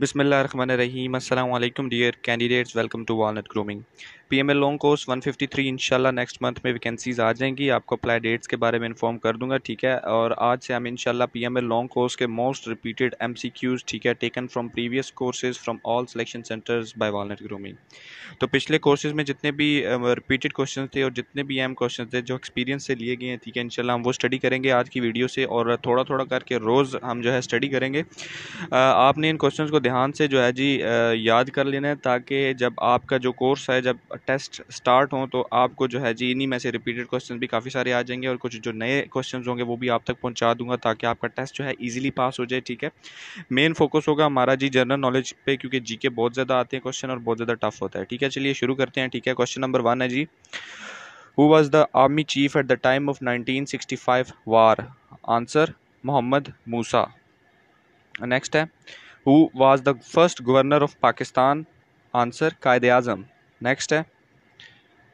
बिसमीम dear candidates welcome to walnut grooming P M L long course one three इंशाल्लाह next month में vacancies आ जाएंगी आपको अप्लाई डेट्स के बारे में इन्फॉर्म कर दूंगा ठीक है और आज से हम इंशाल्लाह P M L long course के most repeated M C Qs ठीक है taken from previous courses from all selection centres by walnut grooming तो पिछले कोर्सेज़ में जितने भी रिपीटेड क्वेश्चन थे और जितने भी एम क्वेश्चन थे जो एक्सपीरियंस से लिए गए हैं ठीक है इनशाला हम वो स्टडी करेंगे आज की वीडियो से और थोड़ा थोड़ा करके रोज़ हम जो है स्टडी करेंगे आपने इन क्वेश्चन को ध्यान से जो है जी याद कर लेना है ताकि जब आपका जो कोर्स है जब टेस्ट स्टार्ट हो तो आपको जो है जी इन्हीं में से रिपीटेड क्वेश्चन भी काफ़ी सारे आ जाएंगे और कुछ जो नए क्वेश्चन होंगे वो भी आप तक पहुँचा दूंगा ताकि आपका टेस्ट जो है ईजिली पास हो जाए ठीक है मेन फोकस होगा हमारा जी जनरल नॉलेज पर क्योंकि जी बहुत ज़्यादा आते हैं क्वेश्चन और बहुत ज़्यादा टफ होता है ठीक है चलिए शुरू करते हैं ठीक है क्वेश्चन नंबर वन है जी who was the army chief at the time of nineteen sixty five war answer Mohammad Musa next है who was the first governor of Pakistan answer Quaid Azam next है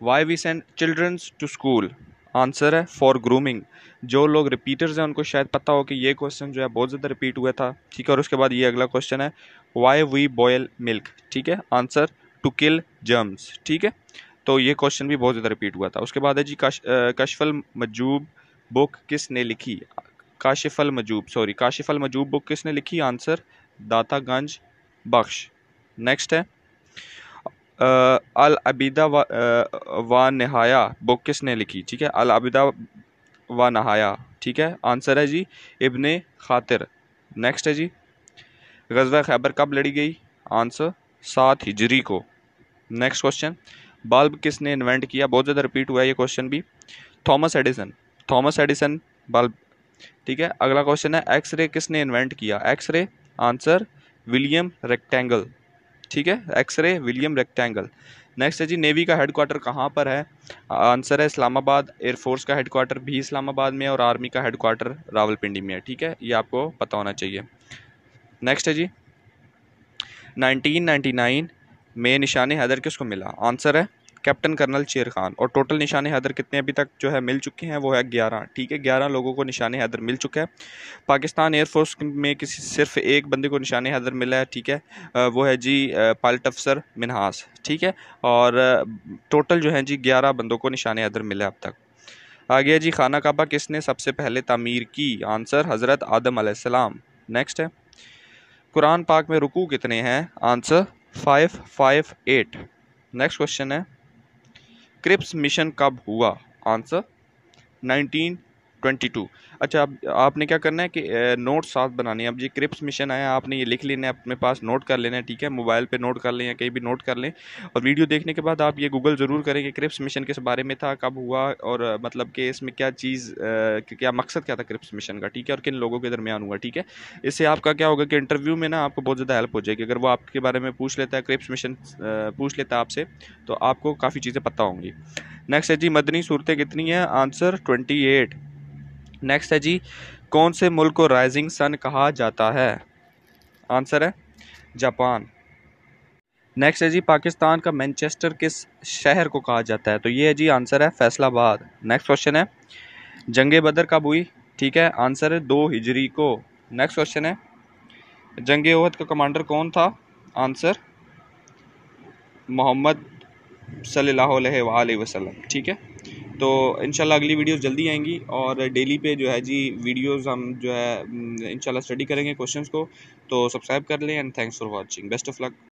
why we send childrens to school answer है for grooming जो लोग repeaters हैं उनको शायद पता हो कि ये क्वेश्चन जो है बहुत ज़्यादा रिपीट हुआ था ठीक है और उसके बाद ये अगला क्वेश्चन है वाई वी बॉयल मिल्क ठीक है आंसर टू किल जर्म्स ठीक है तो ये क्वेश्चन भी बहुत ज़्यादा रिपीट हुआ था उसके बाद है जी काश कशफल मजूब बुक किसने लिखी काशिफल मजूब सॉरी काशिफल मजूब बुक किसने लिखी आंसर दातागंज बख्श नेक्स्ट है अल अबिदा व, वा नहाया बुक किसने लिखी ठीक है अल व नहाया ठीक है आंसर है जी इब्ने खातिर नेक्स्ट है जी गजवा खैबर कब लड़ी गई आंसर सात हिजरी को नेक्स्ट क्वेश्चन बल्ब किसने इन्वेंट किया बहुत ज़्यादा रिपीट हुआ है ये क्वेश्चन भी Thomas Edison Thomas Edison bulb ठीक है अगला क्वेश्चन है एक्सरे किसने इन्वेंट किया एक्सरे आंसर विलियम रेक्टेंगल ठीक है एक्सरे विलियम रेक्टेंगल नेक्स्ट है जी नेवी का हेडक्वार्टर कहाँ पर है आंसर है इस्लामाबाद एयरफोर्स का हेडक्वार्टर भी इस्लामाबाद में है और आर्मी का हेडक्वार्टर रावलपिंडी में है ठीक है ये आपको पता होना चाहिए नेक्स्ट है जी 1999 में निशान हैदर किसको मिला आंसर है कैप्टन कर्नल शेर खान और टोटल निशान हैदर कितने अभी तक जो है मिल चुके हैं वो है ग्यारह ठीक है ग्यारह लोगों को निशान हैदर मिल चुका है पाकिस्तान एयरफोर्स में किसी सिर्फ एक बंदे को निशान हैदर मिला है ठीक है वो है जी पायलट अफसर मिनहास ठीक है और टोटल जो है जी ग्यारह बंदों को निशान हैदर मिला है अब तक आ गया जी खाना काबा किसने सबसे पहले तमीर की आंसर हज़रत आदम आसमाम नेक्स्ट है कुरान पाक में रुकू कितने हैं answer five five eight next question है क्रिप्स मिशन कब हुआ आंसर ट्वेंटी टू अच्छा अब आपने क्या करना है कि नोट साथ बनानी है अब ये क्रिप्स मिशन आया आपने ये लिख लेना है अपने पास नोट कर लेना है ठीक है मोबाइल पे नोट कर लें या कहीं भी नोट कर लें और वीडियो देखने के बाद आप ये गूगल ज़रूर करें कि क्रिप्स मिशन किस बारे में था कब हुआ और मतलब कि इसमें क्या चीज़ क्या मकसद क्या था क्रिप्स मिशन का ठीक है और किन लोगों के दरमियान हुआ ठीक है इससे आपका क्या होगा कि इंटरव्यू में ना आपको बहुत ज़्यादा हेल्प हो जाएगी अगर वो आपके बारे में पूछ लेता है क्रिप्स मिशन पूछ लेता है आपसे तो आपको काफ़ी चीज़ें पता होंगी नेक्स्ट है जी मदनी सूरतें कितनी हैं आंसर ट्वेंटी एट नेक्स्ट है जी कौन से मुल्क को राइजिंग सन कहा जाता है आंसर है जापान नेक्स्ट है जी पाकिस्तान का मैनचेस्टर किस शहर को कहा जाता है तो ये है जी आंसर है फैसलाबाद नेक्स्ट क्वेश्चन है जंग बदर कब हुई ठीक है आंसर है दो हिजरी को नेक्स्ट क्वेश्चन है जंग ओहद का कमांडर कौन था आंसर मोहम्मद सल्लल्लाहु अलैहि वसल्लम ठीक है तो इन अगली वीडियोस जल्दी आएंगी और डेली पे जो है जी वीडियोस हम जो है इनशाला स्टडी करेंगे क्वेश्चंस को तो सब्सक्राइब कर लें and thanks for watching best of luck